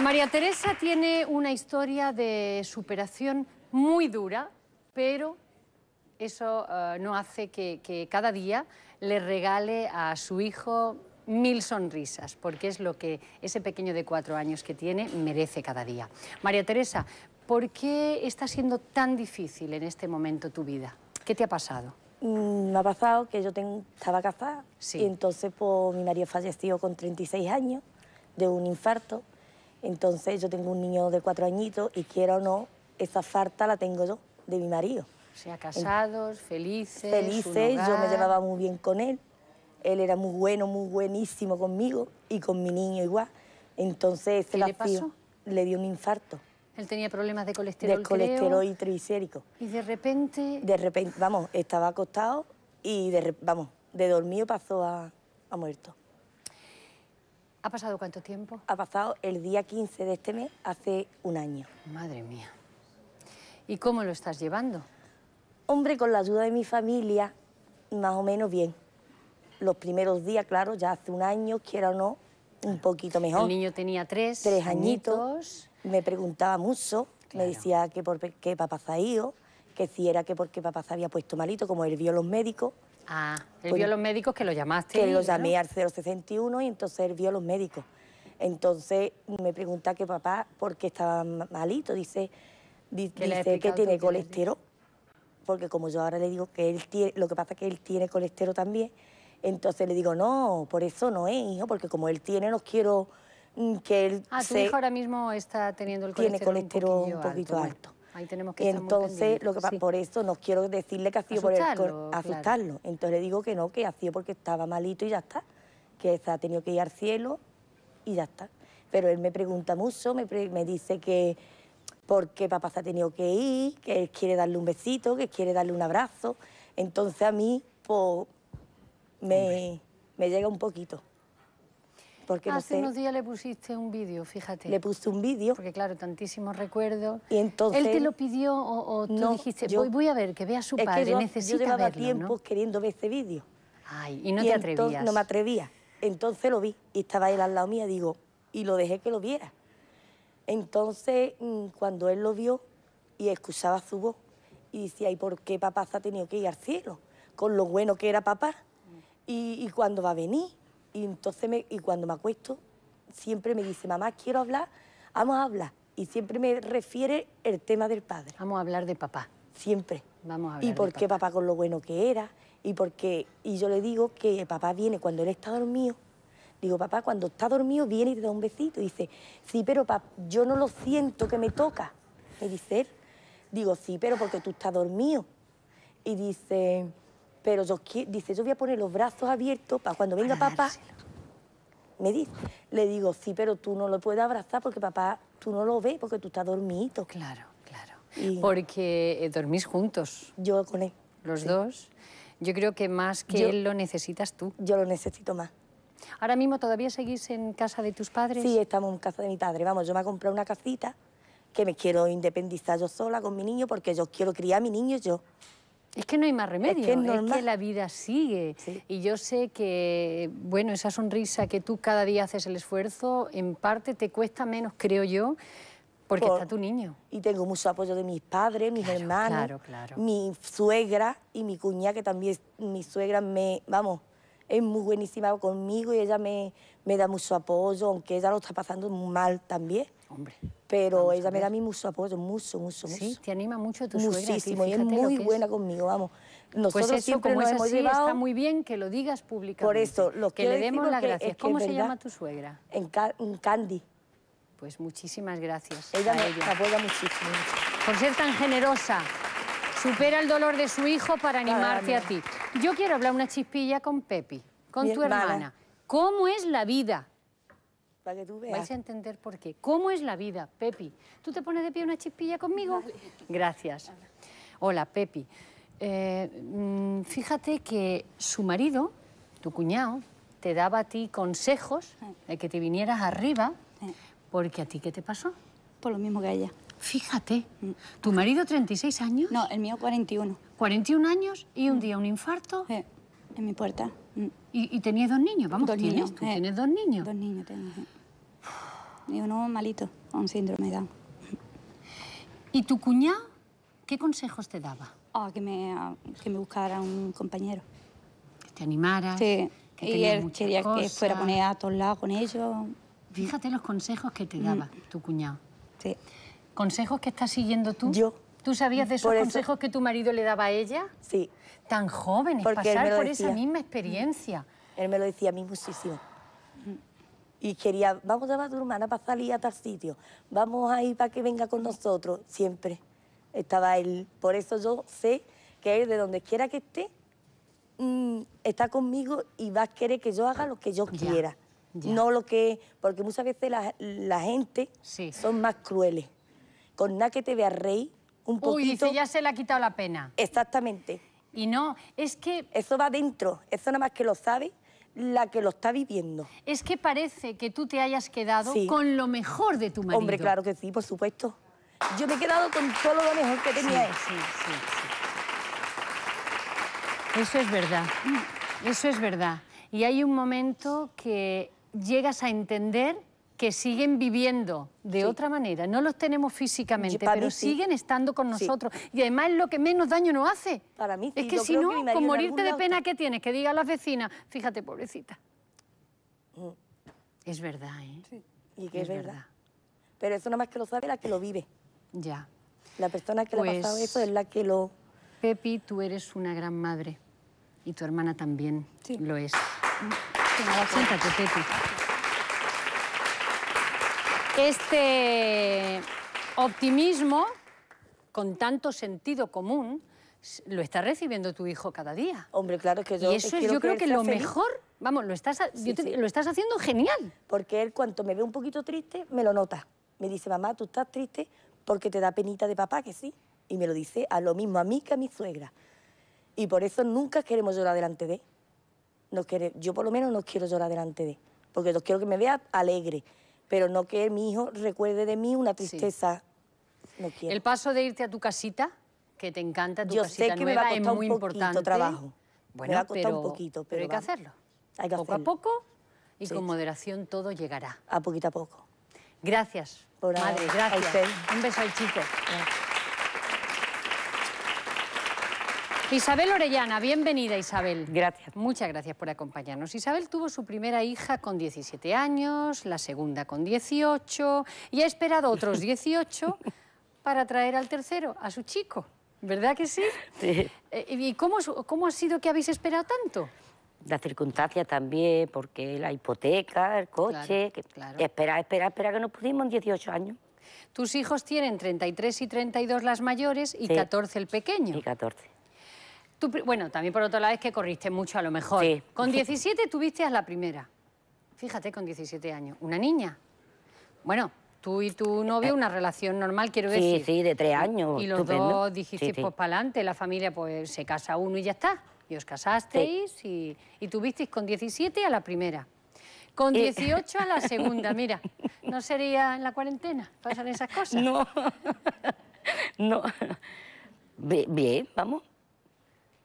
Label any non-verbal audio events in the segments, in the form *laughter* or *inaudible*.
María Teresa tiene una historia de superación muy dura, pero eso eh, no hace que, cada día le regale a su hijo mil sonrisas, porque es lo que ese pequeño de cuatro años que tiene merece cada día. María Teresa, ¿por qué está siendo tan difícil en este momento tu vida? ¿Qué te ha pasado? Mm, me ha pasado que yo estaba casada y entonces pues, mi marido falleció con 36 años de un infarto entonces yo tengo un niño de cuatro añitos y quiero o no, esa farta la tengo yo de mi marido. O sea, casados, felices. Felices, yo me llevaba muy bien con él. Él era muy bueno, muy buenísimo conmigo y con mi niño igual. Entonces, ¿Qué le pasó? Le dio un infarto. Él tenía problemas de colesterol. De colesterol y Y de repente. De repente, vamos, estaba acostado y de, vamos, de dormido pasó a muerto. ¿Ha pasado cuánto tiempo? Ha pasado el día 15 de este mes, hace un año. Madre mía. ¿Y cómo lo estás llevando? Hombre, con la ayuda de mi familia, más o menos bien. Los primeros días, claro, ya hace un año, quiera o no, un poquito mejor. El niño tenía tres, tres añitos. Me preguntaba mucho, me decía que por qué papá se que si era que porque papá se había puesto malito, como él vio los médicos. Ah, él pues vio vio los médicos que lo llamaste. Que lo llamé al 061 y entonces él vio a los médicos. Entonces me pregunta que papá, porque estaba malito? Dice, que tiene colesterol. Porque como yo ahora le digo que él tiene, lo que pasa es que él tiene colesterol también. Entonces le digo, no, por eso no es, hijo, porque como él tiene, no quiero mm, que él. Ah, tu hijo ahora mismo está teniendo el colesterol. Tiene colesterol un, poquito alto. Entonces, lo que por eso no quiero decirle que ha sido por el, asustarlo. Entonces le digo que no, que ha sido porque estaba malito y ya está. Que se ha tenido que ir al cielo y ya está. Pero él me pregunta mucho, me, dice que porque qué papá se ha tenido que ir, que él quiere darle un besito, que quiere darle un abrazo. Entonces a mí, pues, me llega un poquito. Hace unos días le pusiste un vídeo, fíjate. Le puse un vídeo. Porque claro, tantísimos recuerdos. Y entonces... ¿Él te lo pidió o, tú no, dijiste, voy, a ver, que vea a su padre, que yo, yo llevaba tiempo queriendo ver ese vídeo. Ay, y no te atrevías. no me atrevía. Entonces lo vi y estaba él al lado mía, digo, y lo dejé que lo viera. Entonces, mm, cuando él lo vio y escuchaba su voz, y decía, ¿y por qué papá se ha tenido que ir al cielo? Con lo bueno que era papá. ¿Y, y cuándo va a venir? Y entonces, me, y cuando me acuesto, siempre me dice, mamá, quiero hablar, vamos a hablar. Y siempre me refiere el tema del padre. Vamos a hablar de papá. Siempre. Vamos a hablar. Y por qué papá. con lo bueno que era, y porque y yo le digo que papá viene cuando él está dormido. Digo, papá, cuando está dormido viene y te da un besito. Y dice, sí, pero papá, yo no lo siento que me toca. Me dice él. Digo, sí, pero porque tú estás dormido. Y dice, pero yo, dice, yo voy a poner los brazos abiertos para cuando venga papá, me dice. Le digo, sí, pero tú no lo puedes abrazar porque papá, tú no lo ves porque tú estás dormido. Claro, claro. porque eh, dormís juntos. Yo con él. Los dos. Yo creo que más que él lo necesitas tú. Yo lo necesito más. ¿Ahora mismo todavía seguís en casa de tus padres? Sí, estamos en casa de mi padre. Vamos, yo me he comprado una casita que me quiero independizar yo sola con mi niño porque yo quiero criar a mi niño yo. Es que no hay más remedio, es que, la vida sigue. Y yo sé que, bueno, esa sonrisa que tú cada día haces el esfuerzo, en parte te cuesta menos, creo yo, porque está tu niño. Y tengo mucho apoyo de mis padres, mis hermanos, mi suegra y mi cuñada, que también es, mi suegra me, vamos, es muy buenísima conmigo y ella me, me da mucho apoyo, aunque ella lo está pasando mal también. Pero ella me da a mí mucho apoyo, mucho, mucho, mucho. Sí, te anima mucho tu suegra. Muchísimo, y es muy buena conmigo, vamos. Pues Nosotros pues eso, como es está muy bien que lo digas públicamente. Por lo que, le demos las gracias. ¿Cómo se llama tu suegra? En, Candy. Pues muchísimas gracias. Ella me apoya muchísimo. Por ser tan generosa, supera el dolor de su hijo para animarte a ti. Yo quiero hablar una chispilla con Pepi, con tu hermana. ¿Cómo es la vida? Vais a entender por qué. ¿Cómo es la vida, Pepi? ¿Tú te pones de pie una chispilla conmigo? Gracias. Hola, Pepi. Eh, mm, fíjate que su marido, tu cuñado, te daba a ti consejos de que te vinieras arriba, porque a ti qué te pasó? Por lo mismo que a ella. Fíjate, mm. ¿tu marido 36 años? No, el mío 41. 41 años y un mm. día un infarto. en mi puerta. ¿Y, y tenías dos niños? Vamos, ¿tienes? tienes dos niños? Dos niños tengo y uno malito, un síndrome de Down. ¿Y tu cuñado qué consejos te daba? Ah, que, me, ah, que me buscara un compañero. Que te animara. Sí, que él quería que fuera a poner a todos lados con ellos. Fíjate los consejos que te mm. daba tu cuñado. Sí. ¿Consejos que estás siguiendo tú? Yo. ¿Tú sabías de esos consejos que tu marido le daba a ella? Sí. Tan jóvenes, Porque pasar por esa misma experiencia. Él me lo decía a mí muchísimo y quería, vamos a llevar a tu hermana para salir a tal sitio, vamos a ir para que venga con nosotros, siempre estaba él. Por eso yo sé que él, de donde quiera que esté, mm, está conmigo y va a querer que yo haga lo que yo quiera. No lo que... Porque muchas veces la, la gente son más crueles. Con nada que te vea rey, un poquito... Uy, dice, ya se le ha quitado la pena. Exactamente. Y no, es que... Eso va dentro, eso nada más que lo sabe la que lo está viviendo. Es que parece que tú te hayas quedado con lo mejor de tu marido. Hombre, claro que sí, por supuesto. Yo me he quedado con todo lo mejor que tenía él. Sí, sí, Eso es verdad. Mm. Eso es verdad. Y hay un momento que llegas a entender que siguen viviendo de otra manera. No los tenemos físicamente, pero siguen estando con nosotros. Y además es lo que menos daño nos hace. Para mí, Es que si no, con morirte de pena, ¿qué tienes? Que diga a las vecinas, fíjate, pobrecita. Mm. Es verdad, ¿eh? Y que es, verdad. Pero eso nada más que lo sabe la que lo vive. Ya. La persona que le ha pues pasado eso es la que lo... Pepi, tú eres una gran madre. Y tu hermana también lo es. Sí. Mm. Siéntate, Pepi. Este optimismo, con tanto sentido común, lo está recibiendo tu hijo cada día. Hombre, claro que yo. Y eso es, yo creo que lo mejor, vamos, lo estás, lo estás haciendo genial. Porque él, cuando me ve un poquito triste, me lo nota. Me dice, mamá, tú estás triste porque te da penita de papá, que sí. Y me lo dice a lo mismo a mí que a mi suegra. Y por eso nunca queremos llorar delante de él. No quiere, yo, por lo menos, no quiero llorar delante de él. Porque yo quiero que me vea alegre pero no que mi hijo recuerde de mí una tristeza. El paso de irte a tu casita, que te encanta tu Yo sé que me va a costar es muy un importante. trabajo. Bueno, me va a costar un poquito, pero, hay que hacerlo. Hay que poco a poco y con moderación todo llegará. A poquito a poco. Gracias, Por madre, gracias. Un beso al chico. Isabel Orellana, bienvenida Isabel. Gracias. Muchas gracias por acompañarnos. Isabel tuvo su primera hija con 17 años, la segunda con 18 y ha esperado otros 18 *laughs* para traer al tercero, a su chico. ¿Verdad que sí? Sí. Eh, ¿Y cómo, ha sido que habéis esperado tanto? La circunstancia también, porque la hipoteca, el coche, claro, claro. Que, espera esperar, que nos pudimos en 18 años. Tus hijos tienen 33 y 32 las mayores y 14 el pequeño. Y 14 bueno, también por otro lado es que corriste mucho a lo mejor. Con 17 tuviste a la primera. Fíjate, con 17 años. Una niña. Bueno, tú y tu novio eh. una relación normal, quiero decir. Sí, sí, de tres años. Y los dos dijisteis, pues para adelante, la familia pues se casa uno y ya está. Y os casasteis y, y, tuvisteis con 17 a la primera. Con 18 eh. a la *laughs* segunda, mira. ¿No sería en la cuarentena? ¿Pasan esas cosas? No. *laughs* No. Bien, vamos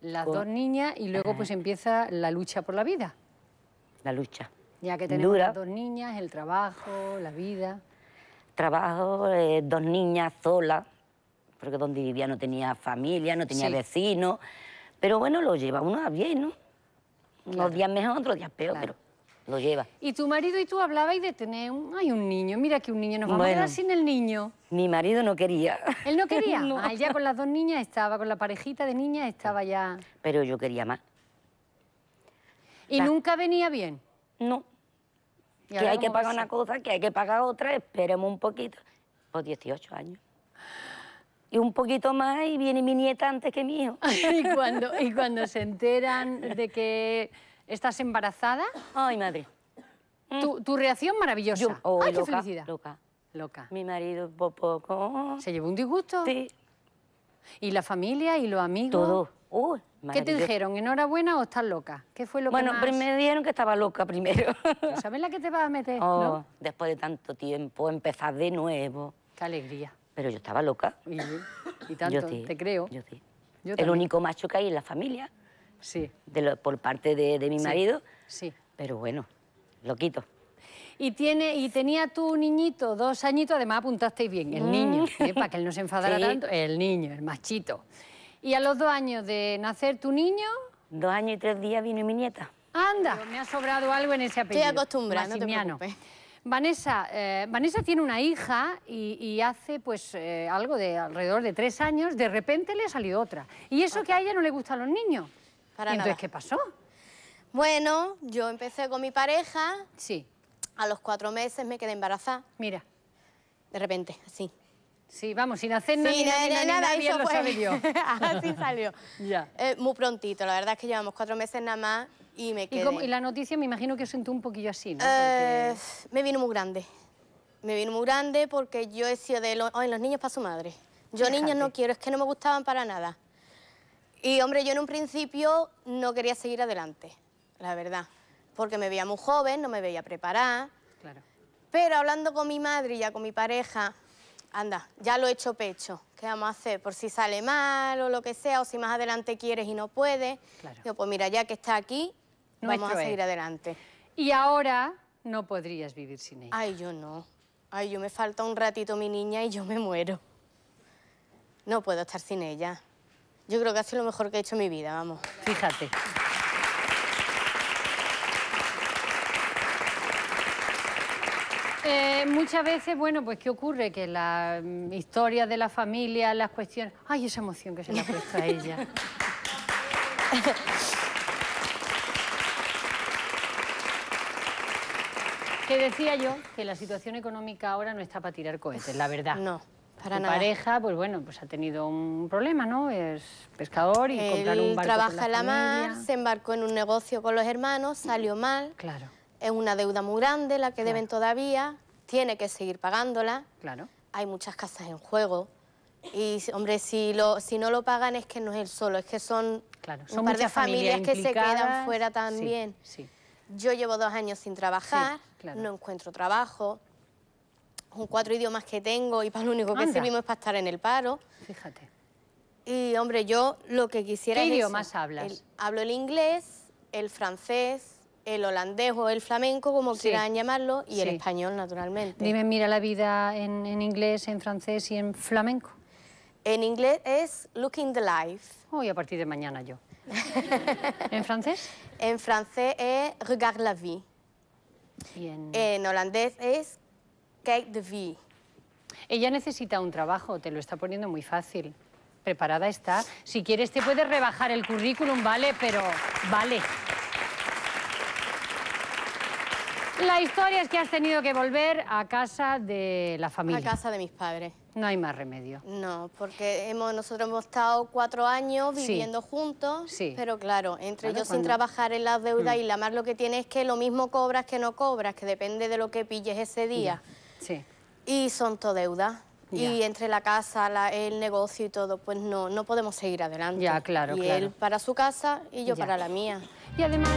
las dos niñas y luego pues empieza la lucha por la vida. La lucha. Ya que tenemos Dura. las dos niñas, el trabajo, la vida. Trabajo, eh, dos niñas solas, porque donde vivía no tenía familia, no tenía vecinos. Pero bueno, lo lleva uno a bien, ¿no? Unos días mejor, otros días peor, pero lleva. Y tu marido y tú hablabais de tener un... Ay, un niño, mira que un niño, nos vamos a quedar sin el niño. Mi marido no quería. ¿Él no quería? *laughs* no. Ah, ya con las dos niñas estaba, con la parejita de niñas estaba ya... Pero yo quería más. ¿Y nunca venía bien? No. Que hay que pagar una cosa, que hay que pagar otra, esperemos un poquito. Pues 18 años y un poquito más y viene mi nieta antes que mi hijo. *laughs* cuando, y cuando *laughs* se enteran de que ¿Estás embarazada? Ay, madre. Tu, reacción maravillosa. Oh, Ay, qué loca, felicidad. Loca. Loca. Mi marido poco. ¿Se llevó un disgusto? Sí. ¿Y la familia y los amigos? Todo. ¿Qué te dijeron? ¿Enhorabuena o estás loca? ¿Qué fue lo bueno, que más... me dijeron que estaba loca primero. ¿Sabes la que te vas a meter? Oh, ¿no? Después de tanto tiempo, empezar de nuevo. Qué alegría. Pero yo estaba loca. Y, tanto, te, creo. Yo sí. El único macho que hay en la familia sí. de por parte de, mi marido. Sí. Pero bueno, lo quito. Y, tiene, y tenía tu niñito, dos añitos, además apuntasteis bien, el mm. niño, ¿eh? para que él no se enfadara *laughs* tanto, el niño, el machito. Y a los dos años de nacer tu niño... Dos años y tres días vino mi nieta. Anda, me ha sobrado algo en ese apellido. Estoy acostumbrada, no te Vanessa, eh, Vanessa tiene una hija y, hace pues eh, algo de alrededor de tres años, de repente le ha salido otra. Y eso que a ella no le gustan los niños. Entonces, ¿qué pasó? Bueno, yo empecé con mi pareja. Sí. A los cuatro meses me quedé embarazada. Mira. De repente, así. Sí, vamos, sin hacer nada, ni, nada, eso lo pues, *laughs* así *laughs* salió. Ya. Eh, muy prontito, la verdad es que llevamos cuatro meses nada más y me quedé. ¿Y, la noticia me imagino que sentó un poquillo así, ¿no? Eh, me vino muy grande. Me vino muy grande porque yo he sido de los... los niños para su madre. Yo niños no quiero, es que no me gustaban para nada. Y hombre, yo en un principio no quería seguir adelante, la verdad, porque me veía muy joven, no me veía preparada. Claro. Pero hablando con mi madre y ya con mi pareja, anda, ya lo he hecho pecho. ¿Qué vamos a hacer? Por si sale mal o lo que sea, o si más adelante quieres y no puedes. Claro. Yo, pues mira, ya que está aquí, vamos a seguir adelante. Y ahora no podrías vivir sin ella. Ay, yo no. Ay, yo me falta un ratito mi niña y yo me muero. No puedo estar sin ella. Yo creo que ha sido lo mejor que he hecho en mi vida, vamos. Fíjate. Eh, muchas veces, bueno, pues ¿qué ocurre? Que la mm, historia de la familia, las cuestiones... ¡Ay, esa emoción que se le ha puesto a ella! *laughs* que decía yo que la situación económica ahora no está para tirar cohetes, la verdad. No. Para pareja, pues bueno, pues ha tenido un problema, ¿no? Es pescador y un barco trabaja en la mar, se embarcó en un negocio con los hermanos, salió mal. Claro. Es una deuda muy grande la que deben todavía, tiene que seguir pagándola. Claro. Hay muchas casas en juego. Y, hombre, si, lo, si no lo pagan es que no es el solo, es que son, claro, un par de familias, que se quedan fuera también. Sí, Yo llevo dos años sin trabajar, no encuentro trabajo, con cuatro idiomas que tengo y para lo único que sirvimos es para estar en el paro. Fíjate. Y, hombre, yo lo que quisiera ¿Qué idiomas hablas? hablo el inglés, el francés, el holandés o el flamenco, como quieran llamarlo, y el español, naturalmente. Dime, mira la vida en, inglés, en francés y en flamenco. En inglés es Looking the Life. Hoy a partir de mañana yo. *laughs* ¿En francés? En francés es Regarde la vie. en... en holandés es ella necesita un trabajo, te lo está poniendo muy fácil. Preparada está. Si quieres te puedes rebajar el currículum, ¿vale? Pero vale. La historia es que has tenido que volver a casa de la familia. A casa de mis padres. No hay más remedio. No, porque hemos, nosotros hemos estado cuatro años viviendo juntos, sí. pero claro, entre ellos sin trabajar en las deudas mm. y la más lo que tiene es que lo mismo cobras que no cobras, que depende de lo que pilles ese día. Sí. Y son todo deuda. Y entre la casa, el negocio y todo, pues no, no podemos seguir adelante. Ya, claro, y él para su casa y yo para la mía. Y además...